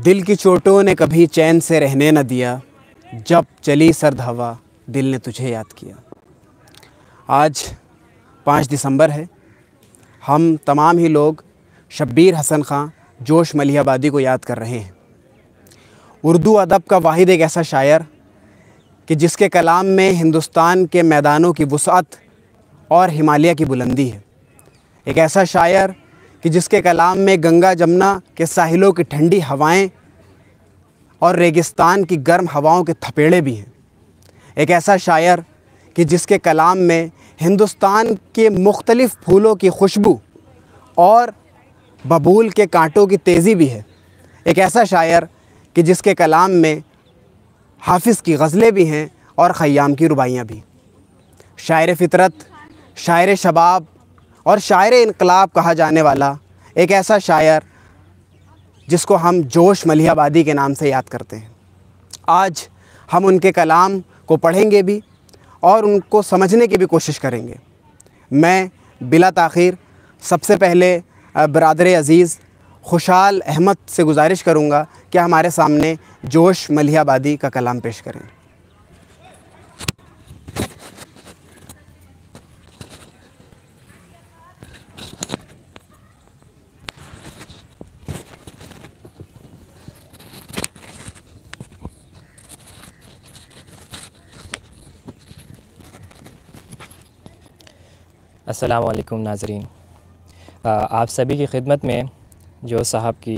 दिल की चोटों ने कभी चैन से रहने न दिया जब चली सर्द हवा दिल ने तुझे याद किया आज पाँच दिसंबर है हम तमाम ही लोग शब्बीर हसन खां जोश मलियाबादी को याद कर रहे हैं उर्दू अदब का वाहिद एक ऐसा शायर कि जिसके कलाम में हिंदुस्तान के मैदानों की वसअत और हिमालय की बुलंदी है एक ऐसा शायर कि जिसके कलाम में गंगा जमुना के साहिलों की ठंडी हवाएं और रेगिस्तान की गर्म हवाओं के थपेड़े भी हैं एक ऐसा शायर कि जिसके कलाम में हिंदुस्तान के मुख्तलिफ़ फूलों की खुशबू और बबूल के कांटों की तेज़ी भी है एक ऐसा शायर कि जिसके कलाम में हाफिज़ की गज़लें भी हैं और ख़याम की रुबाइयाँ भी शायर फ़ितरत शायर शबाब और शायर इनकलाब कहा जाने वाला एक ऐसा शायर जिसको हम जोश मलियाबादी के नाम से याद करते हैं आज हम उनके कलाम को पढ़ेंगे भी और उनको समझने की भी कोशिश करेंगे मैं बिला तखिर सबसे पहले बरदर अज़ीज़ खुशहाल अहमद से गुजारिश करूँगा कि हमारे सामने जोश मलियाबादी का कलाम पेश करें वालेकुम नाजरीन आप सभी की खिदमत में जो साहब की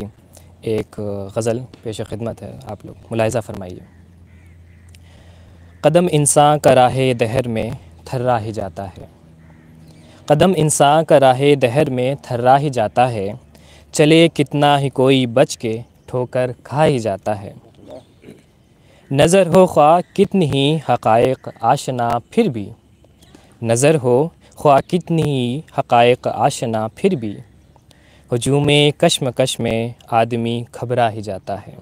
एक गज़ल पेश खिदमत है आप लोग मुलायजा फरमाइए कदम इंसान का राह दहर में थर्रा ही जाता है कदम इंसान का राह दहर में थर्रा ही जाता है चले कितना ही कोई बच के ठोकर खा ही जाता है नज़र हो ख्वा कितनी ही हक़ाइक आशना फिर भी नज़र हो ख्वा कितनी ही हक़ आशना फिर भी हजूम कश में आदमी घबरा ही जाता है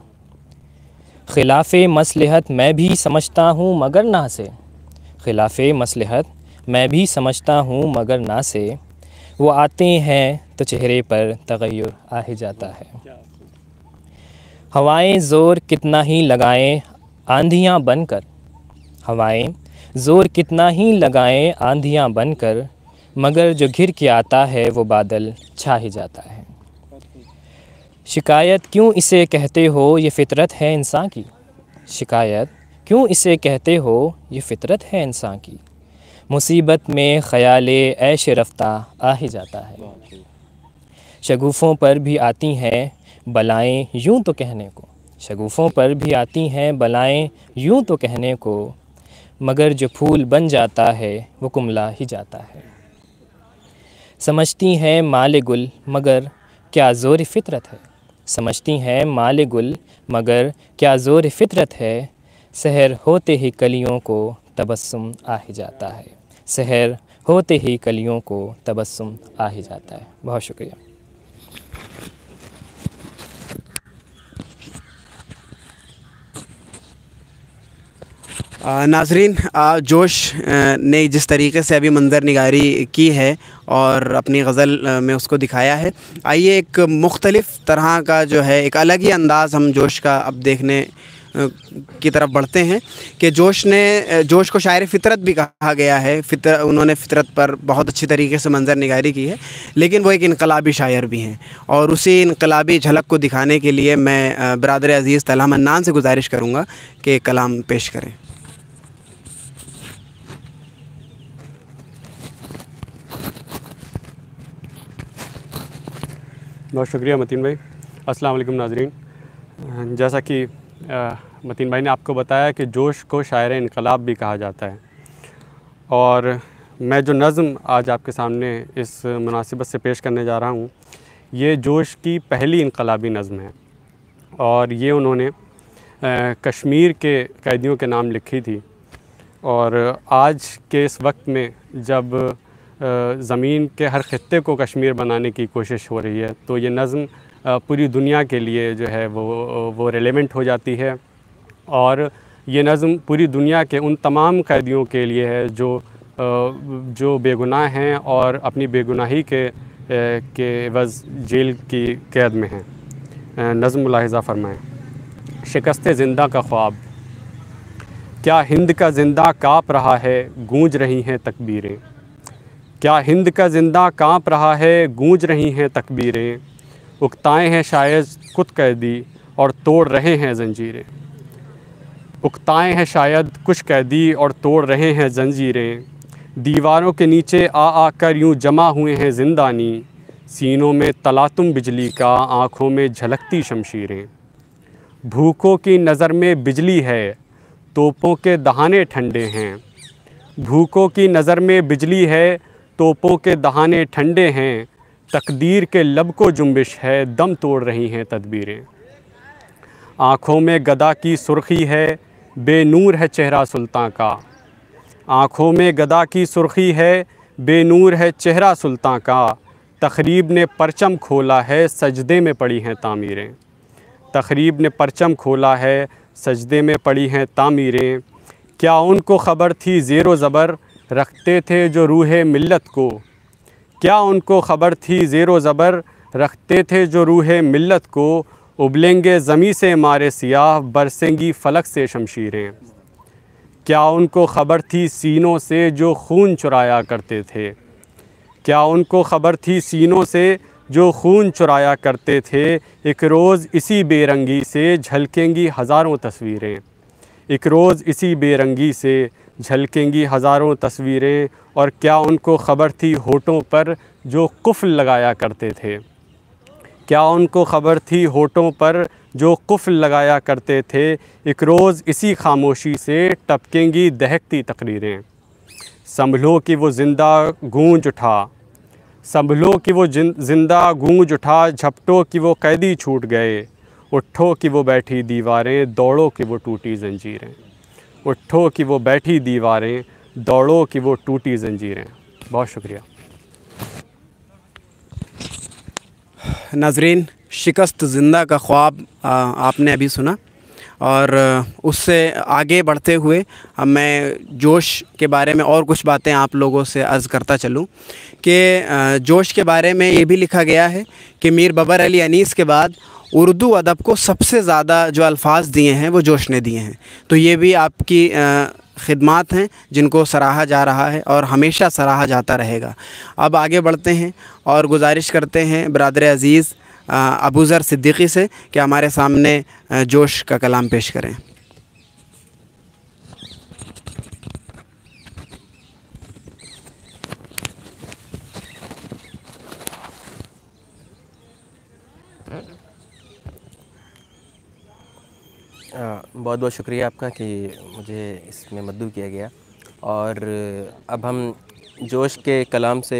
खिलाफ़ मसलहत मैं भी समझता हूँ मगर ना से खिलाफ़ मसलहत मैं भी समझता हूँ मगर ना से वो आते हैं तो चेहरे पर तगैर आ ही जाता है हवाएं ज़ोर कितना ही लगाएं आंधियां बनकर हवाएं ज़ोर कितना ही लगाएं आंधियाँ बनकर मगर जो घिर के आता है वो बादल छा ही जाता है शिकायत क्यों इसे कहते हो ये फितरत है इंसान की शिकायत क्यों इसे कहते हो ये फितरत है इंसान की मुसीबत में ख़्याल ऐश रफ्ता आ ही जाता है शगुफ़ों पर भी आती हैं बलाएं यूं तो कहने को शगुफ़ों पर भी आती हैं बलाएं यूं तो कहने को मगर जो फूल बन जाता है वो कुमला ही जाता है समझती हैं माल गुल मगर क्या ज़ोर फितरत है समझती हैं माल गुल मगर क्या ज़ोर फितरत है शहर होते ही कलियों को तबस्सुम आ ही जाता है शहर होते ही कलियों को तबस्सुम आ ही जाता है बहुत शुक्रिया नाजरीन जोश ने जिस तरीके से अभी मंजर निगारी की है और अपनी गज़ल में उसको दिखाया है आइए एक मुख्तलिफ़ तरह का जो है एक अलग ही अंदाज़ हम जोश का अब देखने की तरफ बढ़ते हैं कि जोश ने जोश को शायर फितरत भी कहा गया है फितर उन्होंने फितरत पर बहुत अच्छी तरीके से मंजर निगारी की है लेकिन वो एक इनकलाबी शायर भी हैं और उसी इनकलाबी झलक को दिखाने के लिए मैं बरदर अज़ीज़ तलाम मन्नान से गुजारिश करूँगा कि कलाम पेश करें बहुत शुक्रिया मतीन भाई अस्सलाम वालेकुम नाजरीन जैसा कि मतीन भाई ने आपको बताया कि जोश को शायर इनकलाब भी कहा जाता है और मैं जो नज़म आज आपके सामने इस मुनासिबत से पेश करने जा रहा हूँ ये जोश की पहली इनकलाबी नज़म है और ये उन्होंने कश्मीर के कैदियों के नाम लिखी थी और आज के इस वक्त में जब ज़मीन के हर ख़त्े को कश्मीर बनाने की कोशिश हो रही है तो ये नज़म पूरी दुनिया के लिए जो है वो वो रेलिवेंट हो जाती है और ये नज़म पूरी दुनिया के उन तमाम कैदियों के लिए है जो जो बेगुनाह हैं और अपनी बेगुनाही के के वज जेल की कैद में हैं नज़म मुलाहिजा फरमाएँ शिकस्त ज़िंदा का ख्वाब क्या हिंद का ज़िंदा काँप रहा है गूंज रही हैं तकबीरें क्या हिंद का जिंदा कांप रहा है गूंज रही हैं तकबीरें उकताएं हैं शायद कुत कैदी और तोड़ रहे हैं जंजीरें उकताएं हैं शायद कुछ कैदी और तोड़ रहे हैं जंजीरें दीवारों के नीचे आ आ कर यूँ जमा हुए हैं जिंदानी सीनों में तलातुम बिजली का आँखों में झलकती शमशीरें भूखों की नज़र में बिजली है तोपों के दहाने ठंडे हैं भूखों की नज़र में बिजली है तोपों के दहाने ठंडे हैं तकदीर के लब को जुम्बिश है दम तोड़ रही हैं तदबीरें आँखों में गदा की सुर्खी है बेनूर है चेहरा सुल्तान का आँखों में गदा की सुर्खी है बेनूर है चेहरा सुल्तान का तकरीब ने परचम खोला है सजदे में पड़ी हैं तामीरें तकरीब ने परचम खोला है सजदे में पड़ी हैं तामीरें क्या उनको ख़बर थी ज़ेर ज़बर रखते थे जो रूह मिल्लत को क्या उनको ख़बर थी ज़ेर ज़बर रखते थे जो रूह मिल्लत को उबलेंगे ज़मी से मारे सियाह बरसेंगी फलक से शमशीरें क्या उनको ख़बर थी सीनों से जो खून चुराया करते थे क्या उनको ख़बर थी सीनों से जो खून चुराया करते थे एक रोज़ इसी बेरंगी से झलकेंगी हज़ारों तस्वीरें एक रोज़ इसी बेरंगी से झलकेंगी हज़ारों तस्वीरें और क्या उनको ख़बर थी होठों पर जो कुफ़ल लगाया करते थे क्या उनको ख़बर थी होठों पर जो कुफ़ल लगाया करते थे एक रोज़ इसी खामोशी से टपकेंगी दहकती तकरीरें संभलो कि वो ज़िंदा गूंज उठा संभलो कि वो ज़िंदा गूंज उठा झपटो कि वो कैदी छूट गए उठो कि वो बैठी दीवारें दौड़ो कि वो टूटी जंजीरें उठो कि वो बैठी दीवारें दौड़ो कि वो टूटी जंजीरें बहुत शुक्रिया नाजरीन शिकस्त ज़िंदा का ख्वाब आपने अभी सुना और उससे आगे बढ़ते हुए अब मैं जोश के बारे में और कुछ बातें आप लोगों से अर्ज़ करता चलूं कि जोश के बारे में ये भी लिखा गया है कि मीर बबर अली अनीस के बाद उर्दू अदब को सबसे ज़्यादा जो अल्फाज दिए हैं वो जोश ने दिए हैं तो ये भी आपकी ख़िदमत हैं जिनको सराहा जा रहा है और हमेशा सराहा जाता रहेगा अब आगे बढ़ते हैं और गुजारिश करते हैं बरदर अज़ीज़ अबूज़र सिद्दीकी से कि हमारे सामने जोश का कलाम पेश करें Mm-hmm. बहुत बहुत शुक्रिया आपका कि मुझे इसमें मद्दू किया गया और अब हम जोश के कलाम से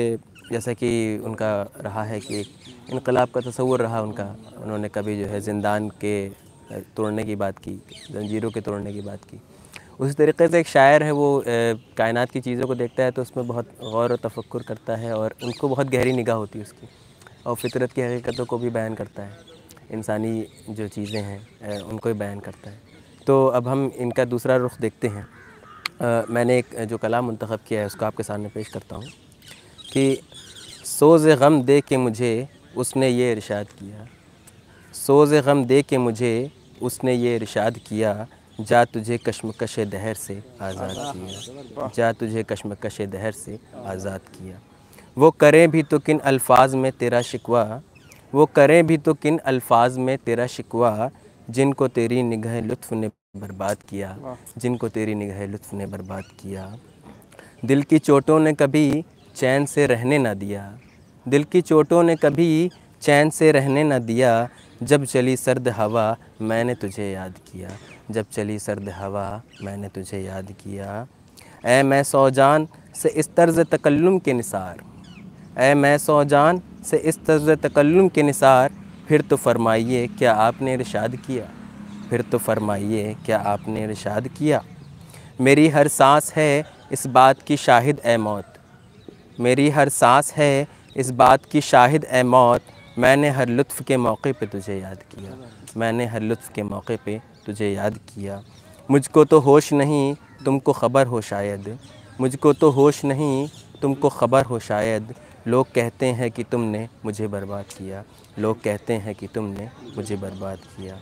जैसा कि उनका रहा है कि इनकलाब का तस्वूर रहा उनका उन्होंने कभी जो है जिंदान के तोड़ने की बात की जंजीरों के तोड़ने की बात की उसी तरीके से एक शायर है वो कायनात की चीज़ों को देखता है तो उसमें बहुत गौर और तफक् करता है और उनको बहुत गहरी निगाह होती है उसकी और फितरत की हकीकतों को भी बयान करता है इंसानी जो चीज़ें हैं उनको ही बयान करता है तो अब हम इनका दूसरा रुख देखते हैं आ, मैंने एक जो कला मंतखब किया है उसको आपके सामने पेश करता हूँ कि सोज़ गम दे के मुझे उसने ये इरशाद किया सोज़ गम दे के मुझे उसने ये इरशाद किया जा तुझे कश्मकश दहर से आज़ाद किया जा तुझे कश्मकश दहर से आज़ाद किया वो करें भी तो किन अल्फाज में तेरा शिकवा वो करें भी तो किन अल्फाज में तेरा शिकवा जिनको तेरी निगह लुत्फ़ ने बर्बाद किया जिनको तेरी निगह लुत्फ़ ने बर्बाद किया दिल की चोटों ने कभी चैन से रहने ना दिया दिल की चोटों ने कभी चैन से रहने ना दिया जब चली सर्द हवा मैंने तुझे याद किया जब चली सर्द हवा मैंने तुझे याद किया ए मैं सौजान से इस तर्ज़ तकल्लुम के निसार ए मैं जान से इस तर्ज तकल्लुम के निसार फिर तो फरमाइए क्या आपने इरशाद किया फिर तो फरमाइए क्या आपने इरशाद किया मेरी हर सांस है इस बात की शाहिद ए मौत मेरी हर सांस है इस बात की शाहिद ए मौत मैंने हर लुत्फ़ के मौके पे तुझे याद किया मैंने हर लुत्फ़ के मौके पे तुझे याद किया मुझको तो होश नहीं तुमको ख़बर हो शायद मुझको तो होश नहीं तुमको ख़बर हो शायद लोग कहते हैं कि तुमने मुझे बर्बाद किया लोग कहते हैं कि तुमने मुझे बर्बाद किया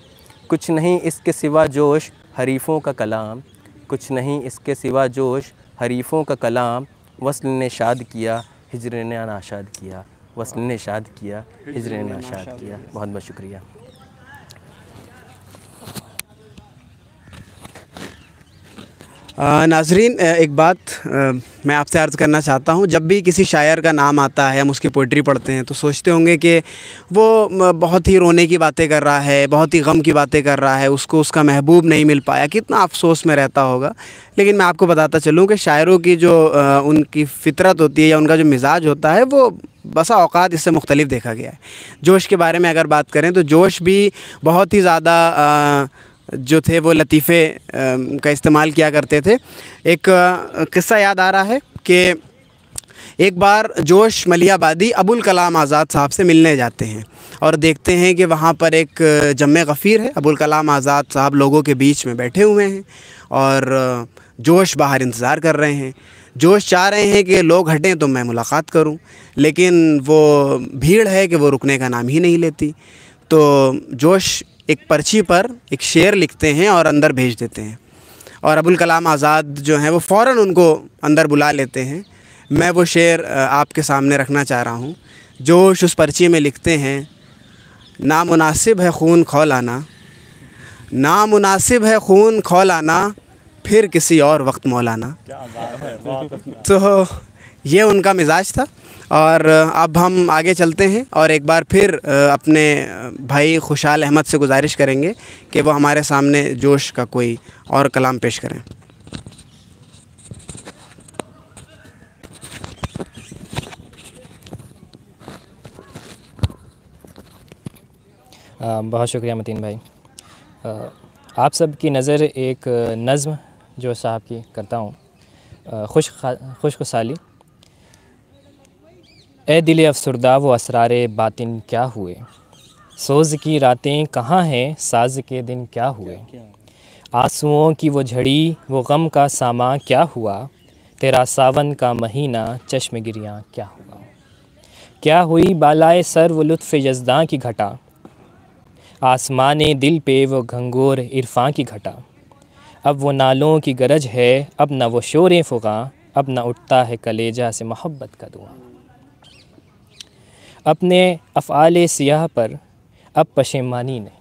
कुछ नहीं इसके सिवा जोश हरीफों का कलाम कुछ नहीं इसके सिवा जोश हरीफों का कलाम वसल ने शाद किया हिजर ने नाशाद किया वसल ने शाद किया हिजर ने नाशाद किया बहुत बहुत शुक्रिया नाजरीन एक बात आ, मैं आपसे अर्ज़ करना चाहता हूँ जब भी किसी शायर का नाम आता है हम उसकी पोइट्री पढ़ते हैं तो सोचते होंगे कि वो बहुत ही रोने की बातें कर रहा है बहुत ही गम की बातें कर रहा है उसको उसका महबूब नहीं मिल पाया कितना अफसोस में रहता होगा लेकिन मैं आपको बताता चलूँ कि शायरों की जो आ, उनकी फितरत होती है या उनका जो मिजाज होता है वो बसा अवकात इससे मुख्तलिफ देखा गया है जोश के बारे में अगर बात करें तो जोश भी बहुत ही ज़्यादा जो थे वो लतीफ़े का इस्तेमाल किया करते थे एक किस्सा याद आ रहा है कि एक बार जोश मलियाबादी अबुल कलाम आज़ाद साहब से मिलने जाते हैं और देखते हैं कि वहाँ पर एक जम गफ़ीर है अबुल कलाम आज़ाद साहब लोगों के बीच में बैठे हुए हैं और जोश बाहर इंतज़ार कर रहे हैं जोश चाह रहे हैं कि लोग हटें तो मैं मुलाकात करूं लेकिन वो भीड़ है कि वो रुकने का नाम ही नहीं लेती तो जोश एक पर्ची पर एक शेर लिखते हैं और अंदर भेज देते हैं और अबुल कलाम आज़ाद जो हैं वो फ़ौर उनको अंदर बुला लेते हैं मैं वो शेर आपके सामने रखना चाह रहा हूँ जोश उस पर्ची में लिखते हैं नामुनासिब है खून खौलाना नामुनासिब है खून खौलाना फिर किसी और वक्त मौलाना तो ये उनका मिजाज था और अब हम आगे चलते हैं और एक बार फिर अपने भाई खुशहाल अहमद से गुजारिश करेंगे कि वो हमारे सामने जोश का कोई और कलाम पेश करें बहुत शुक्रिया मतीन भाई आप सब की नज़र एक नज़म जो साहब की करता हूँ खुश खुश खुशहाली ए दिल अफसरदा व असरार बातिन क्या हुए सोज की रातें कहाँ हैं साज के दिन क्या हुए आंसुओं की वो झड़ी वो गम का सामा क्या हुआ तेरा सावन का महीना चश्म गिरियाँ क्या हुआ क्या हुई बालाए सर व लुत्फ़ यजदा की घटा आसमान दिल पे वो घंगोर इरफाँ की घटा अब वो नालों की गरज है अब ना वो शोर फ़ुगा अब ना उठता है कलेजा से मोहब्बत का दुआ अपने अफ़ाल सियाह पर अब पशेमानी नहीं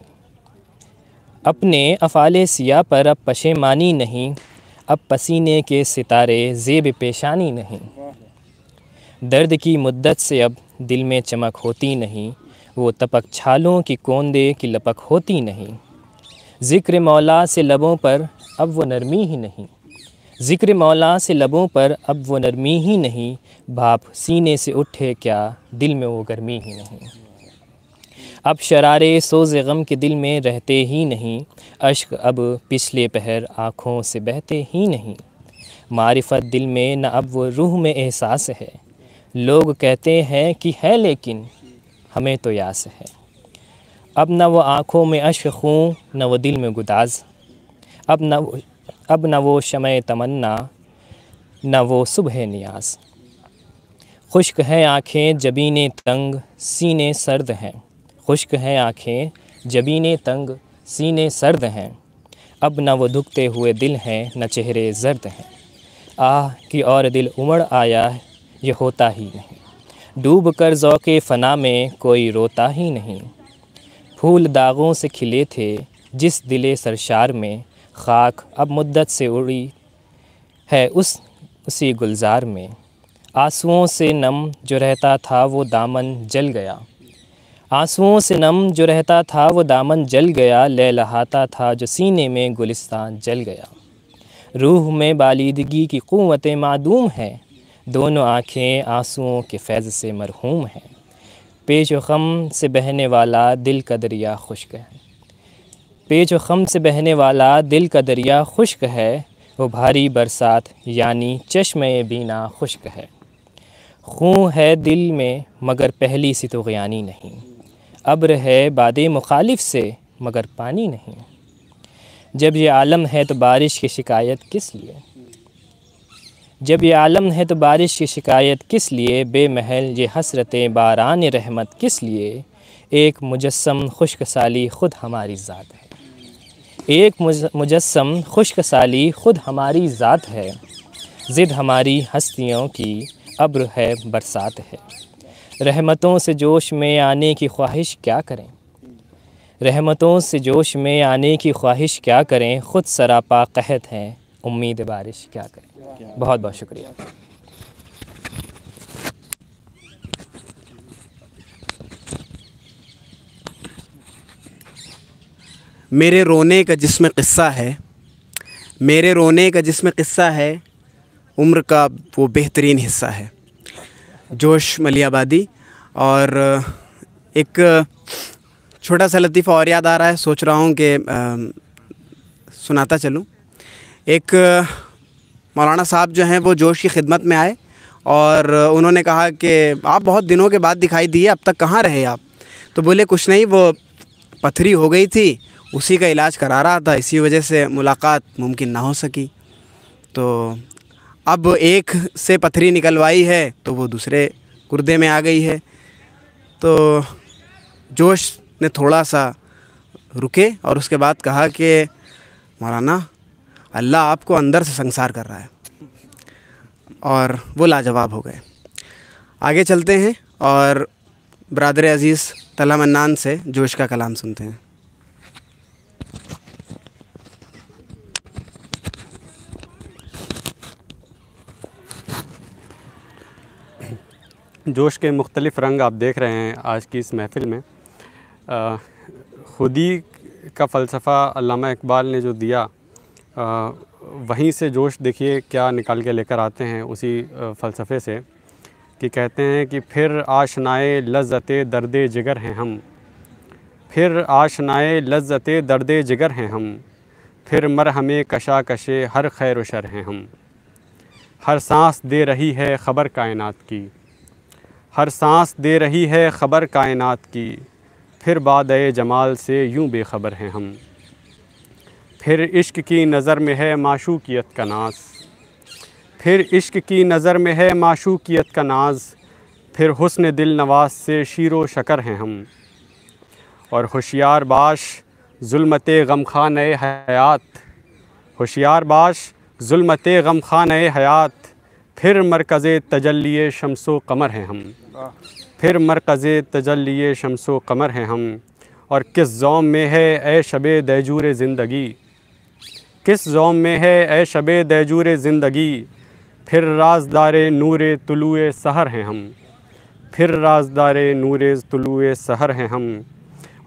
अपने अफ़ाल सियाह पर अब पशेमानी नहीं अब पसीने के सितारे जेब पेशानी नहीं दर्द की मुद्दत से अब दिल में चमक होती नहीं वो तपक छालों की कोंदे की लपक होती नहीं ज़िक्र मौला से लबों पर अब वो नरमी ही नहीं ज़िक्र मौला से लबों पर अब वो नरमी ही नहीं भाप सीने से उठे क्या दिल में वो गर्मी ही नहीं अब शरारे सोज गम के दिल में रहते ही नहीं अश्क अब पिछले पहर आँखों से बहते ही नहीं मारिफत दिल में न अब वो रूह में एहसास है लोग कहते हैं कि है लेकिन हमें तो यास है अब न वो आँखों में अश्क खूँ न वो दिल में गुदाज अब न अब न वो शमय तमन्ना न वो सुबह नियाज खुश्क हैं आँखें जबीने तंग सीने सर्द हैं खुश्क हैं आँखें जबीने तंग सीने सर्द हैं अब न वो दुखते हुए दिल हैं न चेहरे जर्द हैं आह कि और दिल उमड़ आया ये होता ही नहीं डूब कर जौके फ़ना में कोई रोता ही नहीं फूल दागों से खिले थे जिस दिले सरशार में खाक अब मुद्दत से उड़ी है उस उसी गुलजार में आंसुओं से नम जो रहता था वो दामन जल गया आंसुओं से नम जो रहता था वो दामन जल गया ले लहाता था जो सीने में गुलिस्तान जल गया रूह में बालिदगी की क़वत मादूम है दोनों आँखें आंसुओं के फैज़ से मरहूम हैं पेश ख़म से बहने वाला दिल का दरिया खुश्क है पेच खम से बहने वाला दिल का दरिया खुश्क है वो भारी बरसात यानी चश्मे बीना खुश्क है खूँ है दिल में मगर पहली सी तो गयानी नहीं अब्र है बाद मुखालिफ से मगर पानी नहीं जब ये आलम है तो बारिश की शिकायत किस लिए जब ये आलम है तो बारिश की शिकायत किस लिए बेमहल ये हसरतें बारान रहमत किस लिए एक मुजस्म खुश्क साली ख़ुद हमारी ज़ात है एक मुजस्म खुश्क साली खुद हमारी ज़ात है ज़िद हमारी हस्तियों की अब्र है बरसात है रहमतों से जोश में आने की ख्वाहिश क्या करें रहमतों से जोश में आने की ख्वाहिश क्या करें खुद सरापा कहत हैं उम्मीद बारिश क्या करें बहुत बहुत शुक्रिया मेरे रोने का जिसमें क़स्सा है मेरे रोने का जिसमें क़स्सा है उम्र का वो बेहतरीन हिस्सा है जोश मलियाबादी और एक छोटा सा लतीफ़ा और याद आ रहा है सोच रहा हूँ कि सुनाता चलूँ एक मौलाना साहब जो हैं वो जोश की खिदमत में आए और उन्होंने कहा कि आप बहुत दिनों के बाद दिखाई दिए अब तक कहाँ रहे आप तो बोले कुछ नहीं वो पथरी हो गई थी उसी का इलाज करा रहा था इसी वजह से मुलाकात मुमकिन ना हो सकी तो अब एक से पथरी निकलवाई है तो वो दूसरे गुर्दे में आ गई है तो जोश ने थोड़ा सा रुके और उसके बाद कहा कि मौलाना अल्लाह आपको अंदर से संसार कर रहा है और वो लाजवाब हो गए आगे चलते हैं और बरदर अज़ीज़ तला मन्नान से जोश का कलाम सुनते हैं जोश के मुख्तलिफ़ रंग आप देख रहे हैं आज की इस महफ़िल में खुदी का फ़लसफ़ा इकबाल ने जो दिया आ, वहीं से जोश देखिए क्या निकाल के लेकर आते हैं उसी फ़लसफ़े से कि कहते हैं कि फिर आशनाए लज्जत दर्द जिगर हैं हम फिर आशनाए लज्जत दर्द जिगर हैं हम फिर मर हमें कशा कशे हर खैर शर हैं हम हर सांस दे रही है ख़बर कायनात की हर सांस दे रही है ख़बर कायनात की फिर बाद जमाल से यूं बेखबर हैं हम फिर इश्क की नज़र में है माशूकियत का नाज फिर इश्क की नज़र में है माशूकियत का नाज फिर हसन दिल नवाज से शीर व शकर हैं हम और होशियार बाश जुलमत गम खान हयात होशियार बाश जुलमत गम खान हयात फिर मरकज़ तजल्ली शमसो कमर हैं हम फिर मरकज़ तजल्ली शमसो कमर हैं हम और किस जोम में है ए शब दैजूर ज़िंदगी किस जोम में है ए शब दैजूर ज़िंदगी फिर राजदार नूर तुलुए सहर हैं हम फिर राजदार नूर तुलुए सहर हैं हम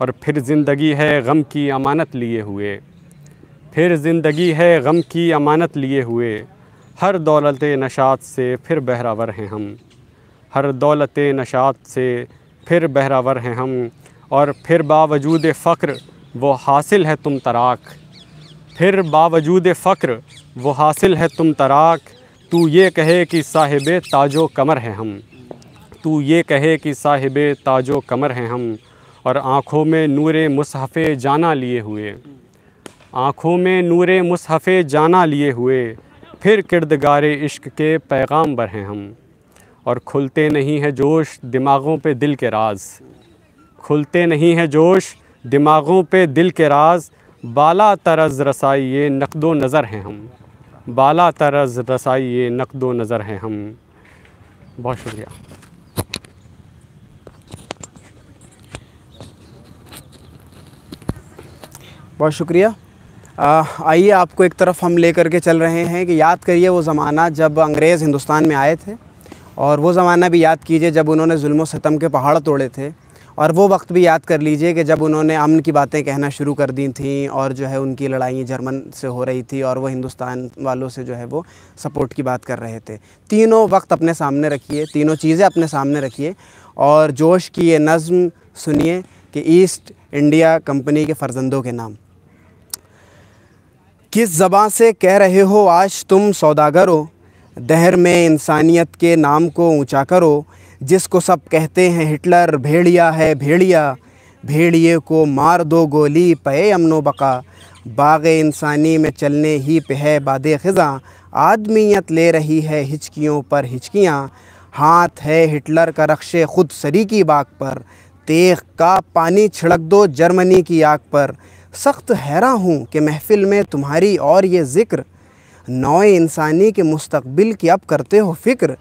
और फिर ज़िंदगी है गम की अमानत लिए हुए फिर ज़िंदगी है गम की अमानत लिए हुए हर दौलत नशात से फिर बहरावर हैं हम हर दौलत नशात से फिर बहरावर हैं हम और फिर बावजूद फ़क्र वो हासिल है तुम तराक फिर बावजूद फ़क्र वो हासिल है तुम तराक तू ये कहे कि साहिब ताजो कमर हैं हम तू ये कहे कि साहिब ताजो कमर हैं हम और आँखों में नूर मुसहफ़ जाना लिए हुए आँखों में नूर मुसहफ़े जाना लिए हुए फिर किरदगार इश्क के पैगाम बर हैं हम और खुलते नहीं है जोश दिमागों पे दिल के राज खुलते नहीं है जोश दिमागों पे दिल के राज बाला तरज रसाई ये नकदो नज़र हैं हम बाला तरज रसाई ये नकदो नज़र हैं हम बहुत शुक्रिया बहुत शुक्रिया आइए आपको एक तरफ हम ले करके चल रहे हैं कि याद करिए वो ज़माना जब अंग्रेज़ हिंदुस्तान में आए थे और वो ज़माना भी याद कीजिए जब उन्होंने जुल्म के पहाड़ तोड़े थे और वो वक्त भी याद कर लीजिए कि जब उन्होंने अमन की बातें कहना शुरू कर दी थी और जो है उनकी लड़ाई जर्मन से हो रही थी और वो हिंदुस्तान वालों से जो है वो सपोर्ट की बात कर रहे थे तीनों वक्त अपने सामने रखिए तीनों चीज़ें अपने सामने रखिए और जोश की ये नज़म सुनिए कि ईस्ट इंडिया कंपनी के फर्जंदों के नाम किस ज़बाँ से कह रहे हो आज तुम सौदागर हो दहर में इंसानियत के नाम को ऊंचा करो जिसको सब कहते हैं हिटलर भेड़िया है भेड़िया भेड़िए को मार दो गोली पे अमनो बका बाग इंसानी में चलने ही पे है बाद ख़ज़ा आदमीयत ले रही है हिचकियों पर हिचकियाँ हाथ है हिटलर का रक्श खुद सरी की बाग पर तेख का पानी छिड़क दो जर्मनी की आग पर सख्त हैरा हूँ कि महफिल में तुम्हारी और ये ज़िक्र नौ इंसानी के मुस्तबिल की अब करते हो फिक्र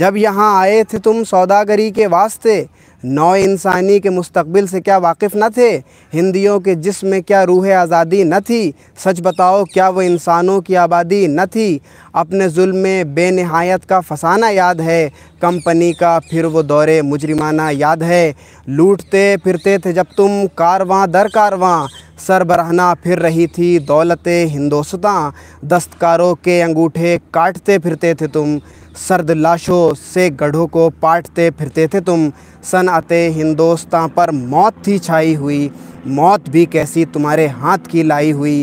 जब यहाँ आए थे तुम सौदागरी के वास्ते नौ इंसानी के मुस्तबिल से क्या वाकिफ़ न थे हिंदियों के जिसम में क्या रूह आज़ादी न थी सच बताओ क्या वो इंसानों की आबादी न थी अपने जुल्म में बेनहायत का फसाना याद है कंपनी का फिर वो दौरे मुजरिमाना याद है लूटते फिरते थे जब तुम कारवां दर कारवां सरबराहना फिर रही थी दौलत हिंदोस्तां दस्तकारों के अंगूठे काटते फिरते थे तुम सर्द लाशों से गढ़ों को पाटते फिरते थे तुम सन आते हिंदोस्तान पर मौत थी छाई हुई मौत भी कैसी तुम्हारे हाथ की लाई हुई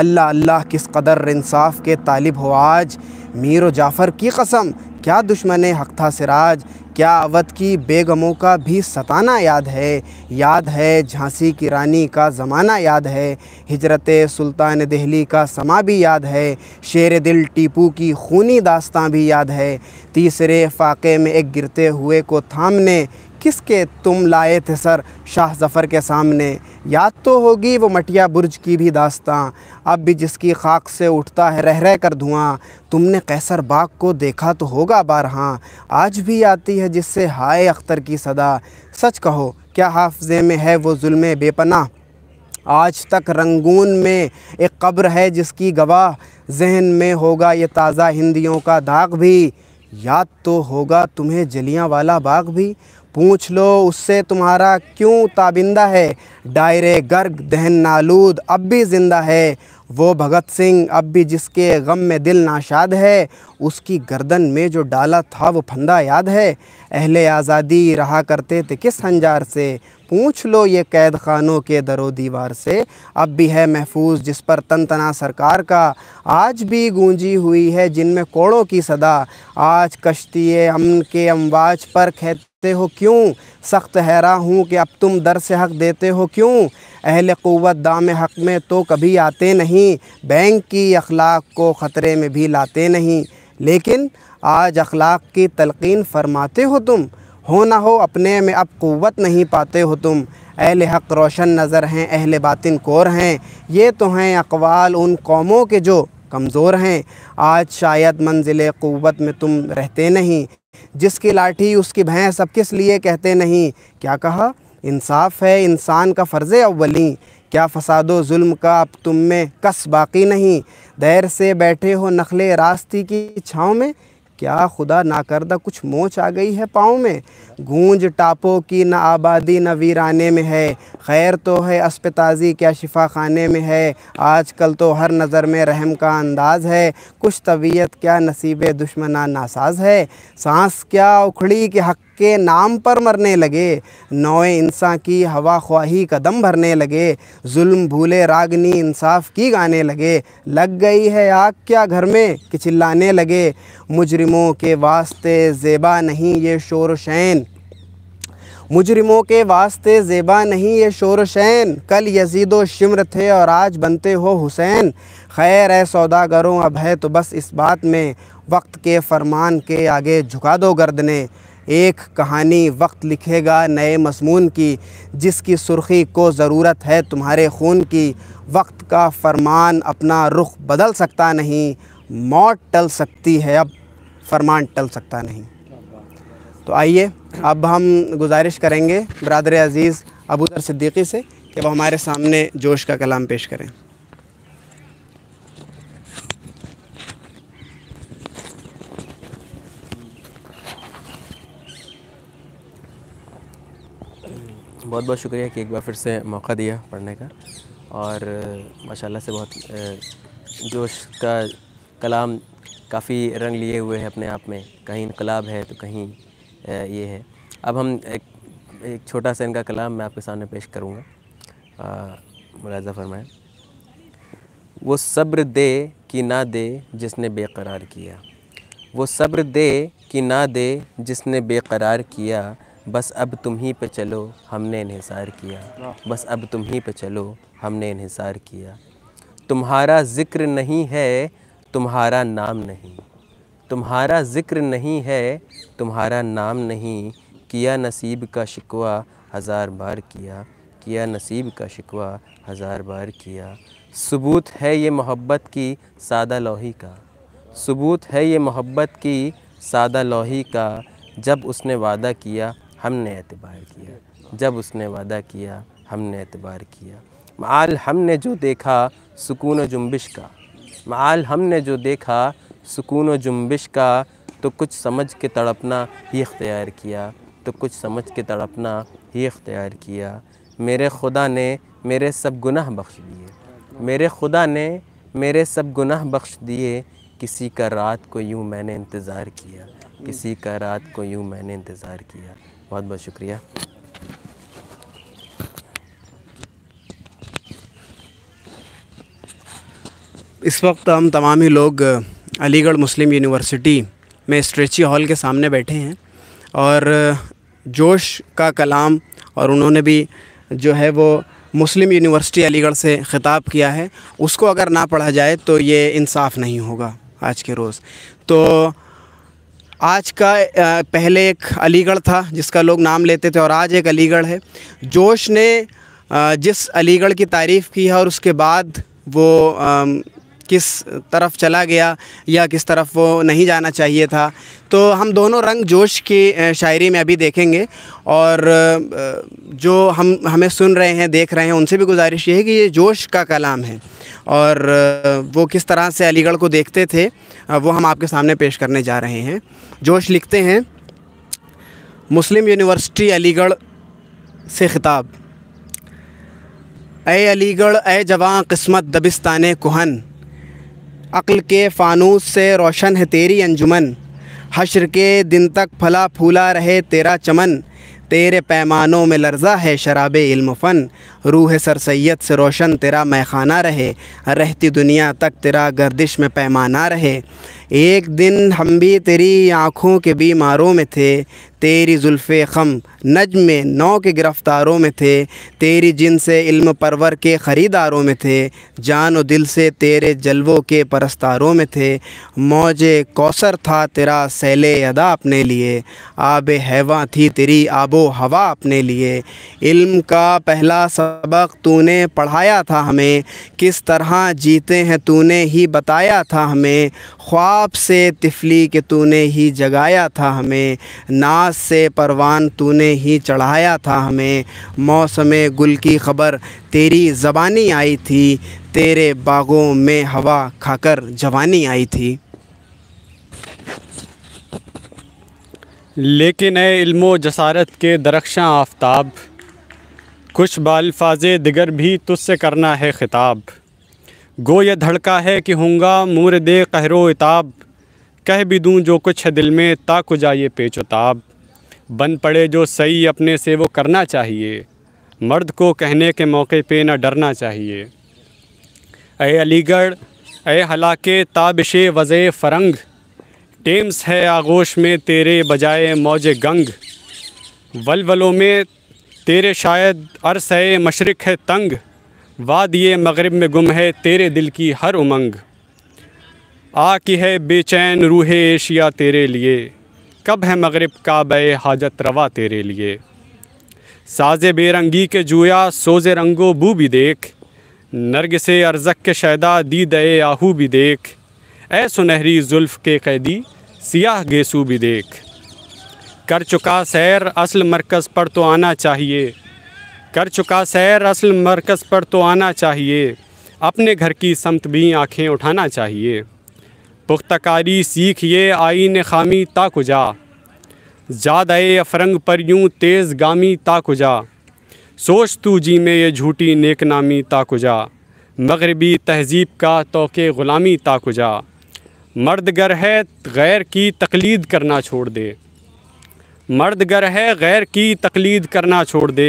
अल्लाह अल्लाह किस कदर इंसाफ के तालिब हो आज मीर जाफ़र की कसम क्या दुश्मन हक था सिराज क्या अवध की बेगमों का भी सताना याद है याद है झांसी की रानी का ज़माना याद है हिजरत सुल्तान दहली का समा भी याद है शेर दिल टीपू की खूनी दास्तां भी याद है तीसरे फाके में एक गिरते हुए को थामने किसके तुम लाए थे सर शाह जफ़र के सामने याद तो होगी वो मटिया बुर्ज की भी दास्तां अब भी जिसकी खाक से उठता है रह रह कर धुआं तुमने कैसर बाग को देखा तो होगा बारहा आज भी आती है जिससे हाय अख्तर की सदा सच कहो क्या हाफजे में है वो जुल्म बेपना आज तक रंगून में एक कब्र है जिसकी गवाह जहन में होगा ये ताज़ा हिंदियों का दाग भी याद तो होगा तुम्हें जलियाँ वाला बाग भी पूछ लो उससे तुम्हारा क्यों ताबिंदा है डायरे गर्ग दहन नालूद अब भी ज़िंदा है वो भगत सिंह अब भी जिसके गम में दिल नाशाद है उसकी गर्दन में जो डाला था वो फंदा याद है अहले आज़ादी रहा करते थे किस हंजार से पूछ लो ये कैद खानों के दरो दीवार से अब भी है महफूज जिस पर तन तना सरकार का आज भी गूंजी हुई है जिनमें कोड़ों की सदा आज कश्ती अमन के अमवाज पर खेत देते हो क्यों सख्त हैरा हूँ कि अब तुम दर से हक देते हो क्यों अहल क़वत दाम हक में तो कभी आते नहीं बैंक की अखलाक को ख़तरे में भी लाते नहीं लेकिन आज अखलाक की तलकिन फरमाते हो तुम हो ना हो अपने में अब क़वत नहीं पाते हो तुम अहल हक रोशन नज़र हैं अहल बातिन कौर हैं ये तो हैं अकवाल उन कौमों के जो कमज़ोर हैं आज शायद मंजिल क़वत में तुम रहते नहीं जिसकी लाठी उसकी भैंस अब किस लिए कहते नहीं क्या कहा इंसाफ है इंसान का फ़र्ज़ अवली क्या फसाद जुल्म का अब तुम में कस बाकी नहीं देर से बैठे हो नखले रास्ती की छाँव में क्या खुदा नाकर्दा कुछ मोच आ गई है पाँव में गूंज टापों की न आबादी न वीराने में है खैर तो है अस्पताजी क्या शिफा खाने में है आजकल तो हर नज़र में रहम का अंदाज है कुछ तबीयत क्या नसीब दुश्मना नासाज है सांस क्या उखड़ी कि हक के नाम पर मरने लगे नौए इंसान की हवा ख्वाही कदम भरने लगे जुल्म भूले रागनी इंसाफ की गाने लगे लग गई है आग क्या घर में कि चिल्लाने लगे मुजरिमों के वास्ते ज़ेबा नहीं ये शोर शैन मुजरिमों के वास्ते ज़ेबा नहीं ये शोर शैन कल यजीदो शिमर थे और आज बनते हो हुसैन खैर है सौदागरों अब है तो बस इस बात में वक्त के फरमान के आगे झुका दो गर्दने एक कहानी वक्त लिखेगा नए मजमून की जिसकी सुर्खी को ज़रूरत है तुम्हारे खून की वक्त का फरमान अपना रुख बदल सकता नहीं मौत टल सकती है अब फरमान टल सकता नहीं तो आइए अब हम गुजारिश करेंगे बरदर अज़ीज़ अबूदर सिद्दीकी से कि वह हमारे सामने जोश का कलाम पेश करें बहुत बहुत शुक्रिया कि एक बार फिर से मौका दिया पढ़ने का और माशाल्लाह से बहुत जोश का कलाम काफ़ी रंग लिए हुए है अपने आप में कहीं इनकलाब है तो कहीं ये है अब हम एक, एक छोटा सा इनका कलाम मैं आपके सामने पेश करूँगा मुलाजा फरमाए वो सब्र दे कि ना दे जिसने बेकरार किया वो सब्र दे कि ना दे जिसने बेकरार किया बस अब तुम ही पे चलो हमने इन्हिसार किया बस अब तुम ही पे चलो हमने इन्हिसार किया तुम्हारा ज़िक्र नहीं है तुम्हारा नाम नहीं तुम्हारा ज़िक्र नहीं है तुम्हारा नाम नहीं किया नसीब का शिकवा हज़ार बार किया किया नसीब का शिकवा हज़ार बार किया सबूत है ये मोहब्बत की सादा लोही का सबूत है ये मोहब्बत की सादा लोही का जब उसने वादा किया हमने एतबार किया जब उसने वादा किया हमने एतबार किया माल हमने जो देखा सुकून जुम्बिश का माल हमने जो देखा सुकून जुम्बिश का तो कुछ समझ के तड़पना ही इख्तियार किया तो कुछ समझ के तड़पना ही इख्तियार किया मेरे खुदा ने मेरे सब गुनाह बख्श दिए मेरे खुदा ने मेरे सब गुनाह बख्श दिए किसी का रात को यूँ मैंने इंतज़ार किया किसी का रात को यूँ मैंने इंतज़ार किया बहुत बहुत शुक्रिया इस वक्त हम तमाम ही लोग अलीगढ़ मुस्लिम यूनिवर्सिटी में स्ट्रेची हॉल के सामने बैठे हैं और जोश का कलाम और उन्होंने भी जो है वो मुस्लिम यूनिवर्सिटी अलीगढ़ से ख़िताब किया है उसको अगर ना पढ़ा जाए तो ये इंसाफ नहीं होगा आज के रोज़ तो आज का पहले एक अलीगढ़ था जिसका लोग नाम लेते थे और आज एक अलीगढ़ है जोश ने जिस अलीगढ़ की तारीफ़ की है और उसके बाद वो किस तरफ चला गया या किस तरफ वो नहीं जाना चाहिए था तो हम दोनों रंग जोश की शायरी में अभी देखेंगे और जो हम हमें सुन रहे हैं देख रहे हैं उनसे भी गुजारिश ये है कि ये जोश का कलाम है और वो किस तरह से अलीगढ़ को देखते थे वो हम आपके सामने पेश करने जा रहे हैं जोश लिखते हैं मुस्लिम यूनिवर्सिटी अलीगढ़ से ख़िताब ए अलीगढ़ ए जवान किस्मत दबिस्तान कोहन अक्ल के फ़ानूस से रोशन है तेरी अंजुमन हशर के दिन तक फला फूला रहे तेरा चमन तेरे पैमानों में लर्जा है शराब इल्म फ़न रूह सर सैद से रोशन तेरा मैखाना रहे रहती दुनिया तक तेरा गर्दिश में पैमाना रहे एक दिन हम भी तेरी आँखों के बीमारों में थे तेरी जुल्फ़ खम नज में नौ के गिरफ़्तारों में थे तेरी जिन से इल्म परवर के ख़रीदारों में थे जान और दिल से तेरे जलवों के परस्तारों में थे मौज कौसर था तेरा सैल अदा अपने लिए आब हैवा थी तेरी आबो हवा अपने लिए इल्म का पहला सब सबक तूने पढ़ाया था हमें किस तरह जीते हैं तूने ही बताया था हमें ख्वाब से तिफली के तूने ही जगाया था हमें नाज से परवान तूने ही चढ़ाया था हमें मौसम गुल की खबर तेरी ज़बानी आई थी तेरे बागों में हवा खाकर जवानी आई थी लेकिन इल्मो जसारत के दरख्शां आफ्ताब कुछ बालफाज दिगर भी तुझसे करना है ख़िताब गो ये धड़का है कि होंगा मूर दे कहरो इताब कह भी दूँ जो कुछ है दिल में ताकु जाइए पेचोताब बन पड़े जो सही अपने से वो करना चाहिए मर्द को कहने के मौके पे ना डरना चाहिए अय अलीगढ़ अय हलाके ताबिश वज़ फरंग टेम्स है आगोश में तेरे बजाए मौज गंग वलवलों में तेरे शायद अर्स है मशरक़ है तंग ये मगरब में गुम है तेरे दिल की हर उमंग आ की है बेचैन रूह एशिया तेरे लिए कब है मगरब का बे हाजत रवा तेरे लिए साज बेरंगी के जूया सोज रंगो बू भी देख नर्ग से अरजक के शैदा दी दए आहू भी देख ए सुनहरी जुल्फ़ के कैदी सियाह गेसू भी देख कर चुका सैर असल मरकज़ पर तो आना चाहिए कर चुका सैर असल मरकज़ पर तो आना चाहिए अपने घर की समत भी आँखें उठाना चाहिए पुख्तकारी सीख ये आइन खामी ताकुजा ज़्यादा अफरंग पर यूँ तेज़ गामी ताकुजा सोच तू जी में ये झूठी नेक नामी ताकुजा मगरबी तहजीब का तोके ग़ुलामी ताकुजा मर्द गर है गैर की तकलीद करना छोड़ दे मर्द गर है गैर की तकलीद करना छोड़ दे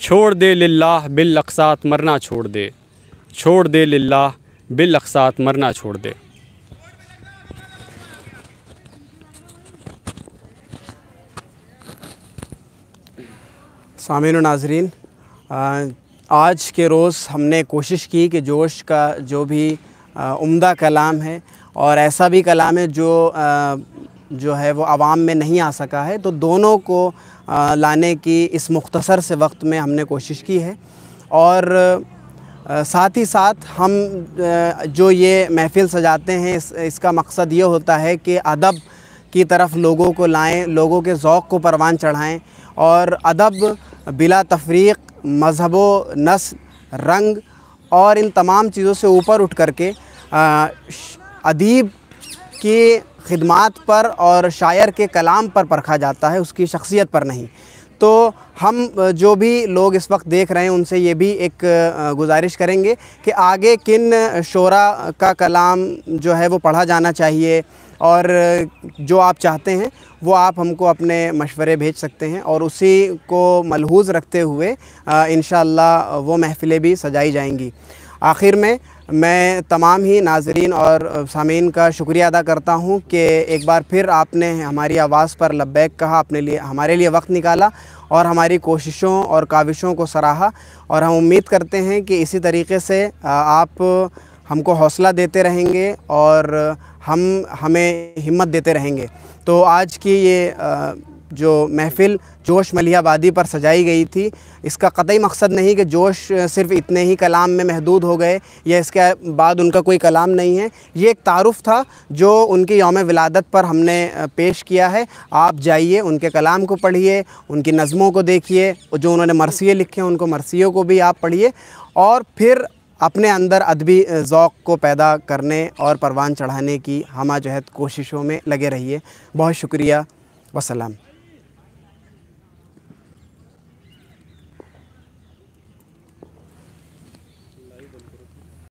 छोड़ दे लाला बिल अकसात मरना छोड़ दे छोड़ दे लाला बिल अकसात मरना छोड़ दे सामिन नाजरीन आज के रोज़ हमने कोशिश की कि जोश का जो भी उम्दा कलाम है और ऐसा भी कलाम है जो जो है वो आवाम में नहीं आ सका है तो दोनों को लाने की इस मुख्तसर से वक्त में हमने कोशिश की है और साथ ही साथ हम जो ये महफ़िल सजाते हैं इस, इसका मकसद ये होता है कि अदब की तरफ लोगों को लाएं लोगों के ओक़ को परवान चढ़ाएं और अदब बिला तफरीक मजहबो नस रंग और इन तमाम चीज़ों से ऊपर उठ करके अदीब की ख़दमात पर और शायर के कलाम पर परखा जाता है उसकी शख्सियत पर नहीं तो हम जो भी लोग इस वक्त देख रहे हैं उनसे ये भी एक गुजारिश करेंगे कि आगे किन शोरा का कलाम जो है वो पढ़ा जाना चाहिए और जो आप चाहते हैं वो आप हमको अपने मशवरे भेज सकते हैं और उसी को मलहूज रखते हुए इन वो महफ़िलें भी सजाई जाएंगी आखिर में मैं तमाम ही नाजरीन और सामीन का शुक्रिया अदा करता हूँ कि एक बार फिर आपने हमारी आवाज़ पर लब्बैक कहा अपने लिए हमारे लिए वक्त निकाला और हमारी कोशिशों और काविशों को सराहा और हम उम्मीद करते हैं कि इसी तरीके से आप हमको हौसला देते रहेंगे और हम हमें हिम्मत देते रहेंगे तो आज की ये जो महफिल जोश मलियाबादी पर सजाई गई थी इसका कतई मकसद नहीं कि जोश सिर्फ इतने ही कलाम में महदूद हो गए या इसके बाद उनका कोई कलाम नहीं है ये एक तारुफ था जो उनकी योम विलादत पर हमने पेश किया है आप जाइए उनके कलाम को पढ़िए उनकी नज़मों को देखिए जो उन्होंने मरसिए लिखे हैं उनको मरसियों को भी आप पढ़िए और फिर अपने अंदर अदबी ओक़ को पैदा करने और परवान चढ़ाने की हमा जहद कोशिशों में लगे रहिए बहुत शुक्रिया वसलम